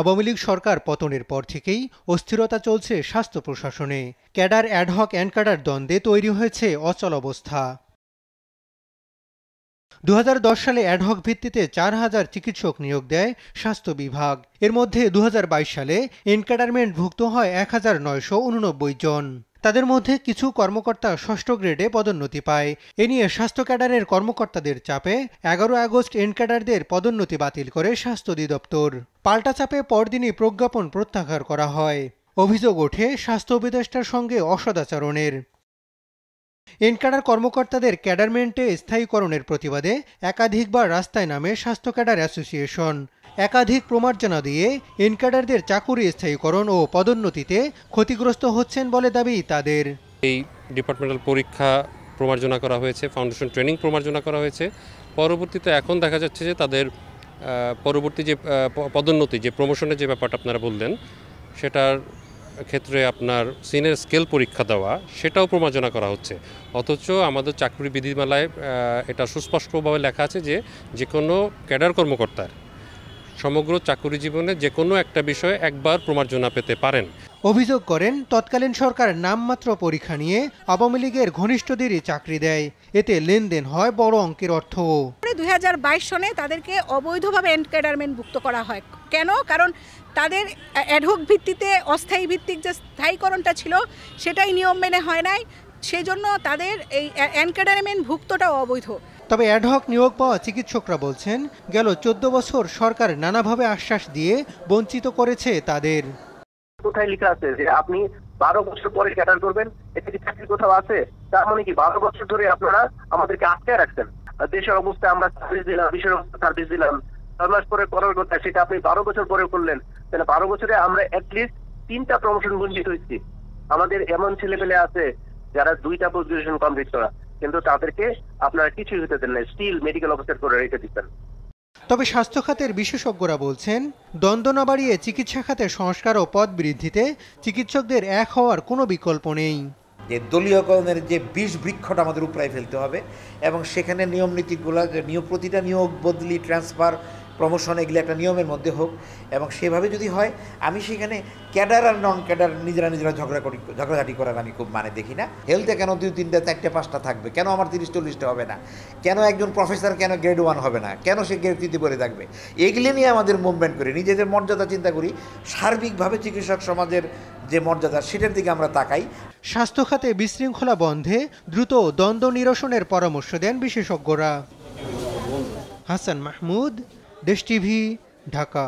আওয়ামী লীগ সরকার পতনের পর থেকেই অস্থিরতা চলছে স্বাস্থ্য প্রশাসনে ক্যাডার অ্যাডহক অ্যান্ড ক্যাডার দ্বন্দ্বে তৈরি হয়েছে অচল অবস্থা দু সালে অ্যাডহক ভিত্তিতে চার হাজার চিকিৎসক নিয়োগ দেয় স্বাস্থ্য বিভাগ এর মধ্যে দু সালে ভুক্ত হয় এক হাজার নয়শো উননব্বই জন তাদের মধ্যে কিছু কর্মকর্তা ষষ্ঠ গ্রেডে পদোন্নতি পায় এ নিয়ে স্বাস্থ্য ক্যাডারের কর্মকর্তাদের চাপে এগারো আগস্ট এন ক্যাডারদের পদোন্নতি বাতিল করে স্বাস্থ্য অধিদপ্তর পাল্টা চাপে পরদিনই প্রজ্ঞাপন প্রত্যাহার করা হয় অভিযোগ ওঠে স্বাস্থ্য উপদেষ্টার সঙ্গে অসদাচরণের এনকাডার কর্মকর্তাদের ক্যাডারমেন্টে স্থায়ীকরণের প্রতিবাদে একাধিকবার রাস্তায় নামে স্বাস্থ্য ক্যাডার অ্যাসোসিয়েশন একাধিক প্রমার্জনা দিয়ে এনকাডারদের চাকুরি স্থায়ীকরণ ও পদোন্নতিতে ক্ষতিগ্রস্ত হচ্ছেন বলে দাবি তাদের এই ডিপার্টমেন্টাল পরীক্ষা প্রমার্জনা করা হয়েছে ফাউন্ডেশন ট্রেনিং প্রমার্জনা করা হয়েছে পরবর্তীতে এখন দেখা যাচ্ছে যে তাদের পরবর্তী যে পদোন্নতি যে প্রমোশনের যে ব্যাপারটা আপনারা বললেন সেটার ক্ষেত্রে আপনার সিনের স্কেল পরীক্ষা দেওয়া সেটাও প্রমাজনা করা হচ্ছে অথচ আমাদের চাকরি বিধিমালায় এটা সুস্পষ্টভাবে লেখা আছে যে যে কোনো ক্যাডার কর্মকর্তার সমগ্র চাকরি জীবনে যে কোনো একটা বিষয়ে একবার প্রমার্জনা পেতে পারেন অভিযোগ করেন তৎকালীন সরকার নামমাত্র পরীক্ষা নিয়ে আওয়ামী লীগের ঘনিষ্ঠদেরই চাকরি দেয় এতে লেনদেন হয় বড় অঙ্কের অর্থ দুই সনে তাদেরকে অবৈধভাবে এনক্যাডারমেন্ট ভুক্ত করা হয় কেন কারণ তাদের অ্যাডহক ভিত্তিতে অস্থায়ী ভিত্তিক যে স্থায়ীকরণটা ছিল সেটাই নিয়ম মেনে হয় নাই সেজন্য তাদের এই অ্যানক্যাডারমেন্ট ভুক্তটাও অবৈধ তবে অ্যাডহক নিয়োগ পাওয়া চিকিৎসকরা বলছেন গেল চোদ্দ বছর সরকার নানাভাবে আশ্বাস দিয়ে বঞ্চিত করেছে তাদের কোথায় লেখা আছে যে আপনি বারো বছর পরে ক্যাটার করবেন এটা কি চাকরির কোথাও আছে তার মানে কি বারো বছর ধরে আপনারা আমাদেরকে আটকে রাখছেন দেশের অবস্থা আমরা সার্ভিস দিলাম বিশ্বের অবস্থা সার্ভিস দিলাম ছয় মাস পরে করার কথা সেটা আপনি বারো বছর পরে করলেন তাহলে বারো বছরে আমরা অ্যাটলিস্ট তিনটা প্রমোশন বঞ্চিত হয়েছি আমাদের এমন ছেলে পেলে আছে যারা দুইটা পোস্ট গ্রাজুয়েশন কমপ্লিট করা কিন্তু তাদেরকে আপনারা কিছুই হতে দেন না স্টিল মেডিকেল অফিসার করে রেখে দিচ্ছেন তবে স্বাস্থ্য খাতের বিশেষজ্ঞরা বলছেন দ্বন্দ্ব না বাড়িয়ে চিকিৎসা খাতে সংস্কার ও পদ বৃদ্ধিতে চিকিৎসকদের এক হওয়ার কোনো বিকল্প নেই যে দলীয়করণের যে বিষ বৃক্ষটা আমাদের উপরে ফেলতে হবে এবং সেখানে নিয়ম নীতিগুলো নিয়োগ প্রতিটা নিয়োগ বদলি ট্রান্সফার প্রমোশন এগুলো একটা নিয়মের মধ্যে হোক এবং সেভাবে যদি হয় আমি সেখানে ক্যাডার আর নন ক্যাডার নিজেরা নিজেরা ঝগড়া করি ঝগড়াঝাটি করার আমি খুব মানে দেখি না হেলথে কেন দুই তিনটা চারটে পাঁচটা থাকবে কেন আমার তিরিশ চল্লিশটা হবে না কেন একজন প্রফেসর কেন গ্রেড ওয়ান হবে না কেন সে গ্রেড তৃতীয় পরে থাকবে এগুলি নিয়ে আমাদের মুভমেন্ট করি নিজেদের মর্যাদা চিন্তা করি সার্বিকভাবে চিকিৎসক সমাজের যে মর্যাদা সেটার দিকে আমরা তাকাই স্বাস্থ্যখাতে বিশৃঙ্খলা বন্ধে দ্রুত দ্বন্দ্ব নিরসনের পরামর্শ দেন বিশেষজ্ঞরা হাসান মাহমুদ डिश टी ढाका